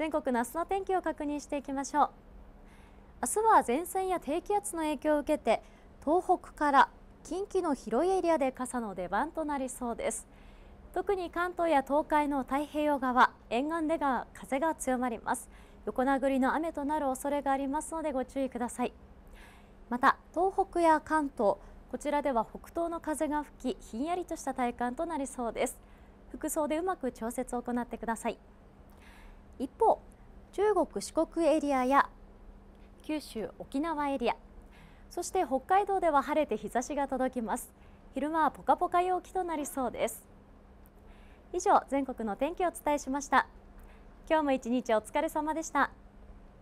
全国の明日の天気を確認していきましょう明日は前線や低気圧の影響を受けて東北から近畿の広いエリアで傘の出番となりそうです特に関東や東海の太平洋側沿岸でが風が強まります横殴りの雨となる恐れがありますのでご注意くださいまた東北や関東こちらでは北東の風が吹きひんやりとした体感となりそうです服装でうまく調節を行ってください一方中国四国エリアや九州沖縄エリアそして北海道では晴れて日差しが届きます昼間はポカポカ陽気となりそうです以上全国の天気をお伝えしました今日も一日お疲れ様でした